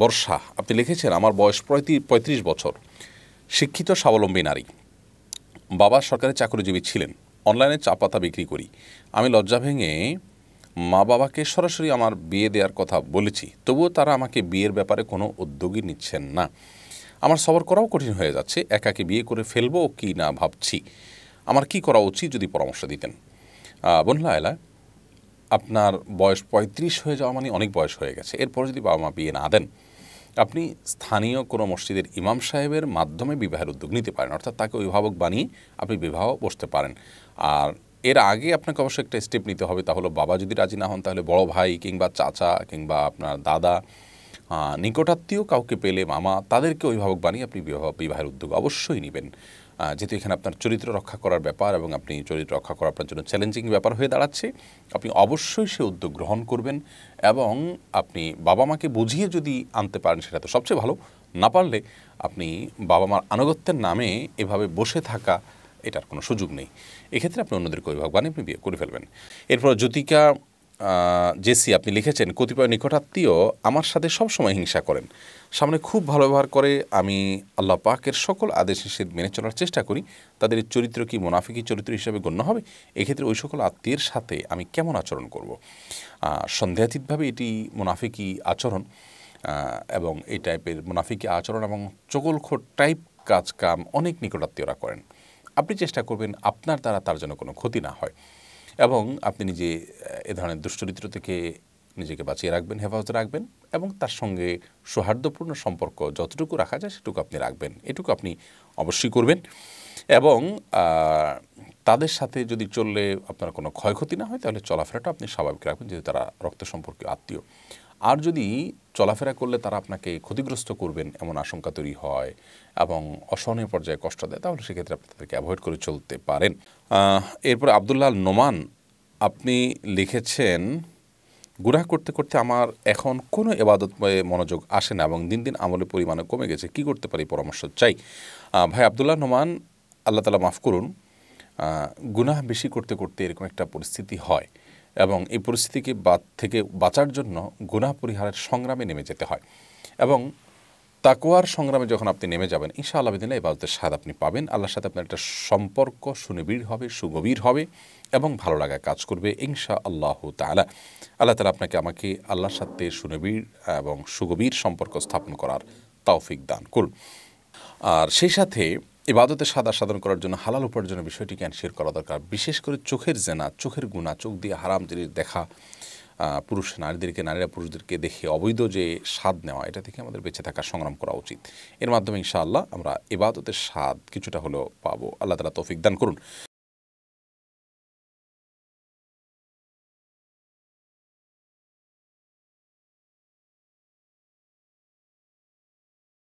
বর্ষা আপনি লিখেছেন আমার বয়স পঁয়ত্রিশ বছর শিক্ষিত স্বাবলম্বী নারী বাবা সরকারি চাকরিজীবী ছিলেন অনলাইনে চা পাতা বিক্রি করি আমি লজ্জা ভেঙে মা বাবাকে সরাসরি আমার বিয়ে দেওয়ার কথা বলেছি তবুও তারা আমাকে বিয়ের ব্যাপারে কোনো উদ্যোগই নিচ্ছেন না আমার সবর করাও কঠিন হয়ে যাচ্ছে একাকে বিয়ে করে ফেলবো কি না ভাবছি আমার কি করা উচিত যদি পরামর্শ দিতেন বন্ধুলা এলায় আপনার বয়স পঁয়ত্রিশ হয়ে যাওয়া মানে অনেক বয়স হয়ে গেছে এরপর যদি বাবা মা বিয়ে না দেন আপনি স্থানীয় কোনো মসজিদের ইমাম সাহেবের মাধ্যমে বিবাহের উদ্যোগ নিতে পারেন অর্থাৎ তাকে অভিভাবক বানিয়ে আপনি বিবাহ বসতে পারেন আর এর আগে আপনাকে অবশ্যই একটা স্টেপ নিতে হবে তাহলে বাবা যদি রাজি না হন তাহলে বড় ভাই কিংবা চাচা কিংবা আপনার দাদা নিকটাত্মীয় কাউকে পেলে মামা তাদেরকে অভিভাবক বানিয়ে আপনি বিবাহ বিবাহের উদ্যোগ অবশ্যই নেবেন যেহেতু এখানে আপনার চরিত্র রক্ষা করার ব্যাপার এবং আপনি চরিত্র রক্ষা করা আপনার জন্য চ্যালেঞ্জিং ব্যাপার হয়ে দাঁড়াচ্ছে আপনি অবশ্যই সে উদ্যোগ গ্রহণ করবেন এবং আপনি বাবা মাকে বুঝিয়ে যদি আনতে পারেন সেটা তো সবচেয়ে ভালো না পারলে আপনি বাবা মার আনুগত্যের নামে এভাবে বসে থাকা এটার কোনো সুযোগ নেই এক্ষেত্রে আপনি অন্যদেরকে অভিভাবক বানিয়ে আপনি বিয়ে করে ফেলবেন এরপর জ্যোতিকা জেসি আপনি লিখেছেন কতিপয় নিকটাত্মীয় আমার সাথে সবসময় হিংসা করেন সামনে খুব ভালো ব্যবহার করে আমি আল্লাহ পাকের সকল আদেশ নিষেধ মেনে চলার চেষ্টা করি তাদের চরিত্র কি মুনাফিকি চরিত্র হিসেবে গণ্য হবে এক্ষেত্রে ওই সকল আত্মীয়ের সাথে আমি কেমন আচরণ করব সন্দেহাতীতভাবে এটি মুনাফিকি আচরণ এবং এই টাইপের মুনাফিকি আচরণ এবং চকলখোট টাইপ কাজ কাম অনেক নিকটাত্মীয়রা করেন আপনি চেষ্টা করবেন আপনার দ্বারা তার জন্য কোনো ক্ষতি না হয় এবং আপনি নিজে এ ধরনের দুশ্চরিত্র থেকে নিজেকে বাঁচিয়ে রাখবেন হেফাজতে রাখবেন এবং তার সঙ্গে সৌহার্দ্যপূর্ণ সম্পর্ক যতটুকু রাখা যায় সেটুকু আপনি রাখবেন এটুকু আপনি অবশ্যই করবেন এবং তাদের সাথে যদি চললে আপনার কোনো ক্ষয়ক্ষতি না হয় তাহলে চলাফেরাটা আপনি স্বাভাবিক রাখবেন যেহেতু তারা রক্ত সম্পর্কে আত্মীয় আর যদি চলাফেরা করলে তারা আপনাকে ক্ষতিগ্রস্ত করবেন এমন আশঙ্কা তৈরি হয় এবং অসহনীয় পর্যায়ে কষ্ট দেয় তাহলে সেক্ষেত্রে আপনি তাদেরকে অ্যাভয়েড করে চলতে পারেন এরপর আবদুল্লাহ নোমান আপনি লিখেছেন গুনাহ করতে করতে আমার এখন কোনো এবাদত মনোযোগ আসে না এবং দিন দিন আমলের পরিমাণে কমে গেছে কি করতে পারি পরামর্শ চাই ভাই আবদুল্লাহ নোমান আল্লাহ তালা মাফ করুন গুনাহ বেশি করতে করতে এরকম একটা পরিস্থিতি হয় এবং এই পরিস্থিতিকে বাদ থেকে বাঁচার জন্য গুনাহ পরিহারের সংগ্রামে নেমে যেতে হয় এবং তাকোয়ার সংগ্রামে যখন আপনি নেমে যাবেন ঈশা আল্লাহ দিন ইবাদতের স্বাদ আপনি পাবেন আল্লাহর সাথে আপনার একটা সম্পর্ক সুনিবিড় হবে সুগভীর হবে এবং ভালো লাগা কাজ করবে ইনশা আল্লাহ তালা আল্লাহ তালা আপনাকে আমাকে আল্লাহর সাথে সুনিবিড় এবং সুগভীর সম্পর্ক স্থাপন করার তৌফিক দান করুন আর সেই সাথে ইবাদতে সাদা সাধন করার জন্য হালাল উপার্জনের বিষয়টিকে অ্যানসিওর করা দরকার বিশেষ করে চোখের জেনা চোখের গুণা চোখ দিয়ে হারাম জিনিস দেখা পুরুষ নারীদেরকে নারীরা পুরুষদেরকে দেখে অবৈধ যে স্বাদ নেওয়া এটা থেকে আমাদের বেঁচে থাকার সংগ্রাম করা উচিত এর মাধ্যমে ইনশাআল্লাহ আমরা এবাদতের স্বাদ কিছুটা হলেও পাবো আল্লাহ তালা তৌফিক দান করুন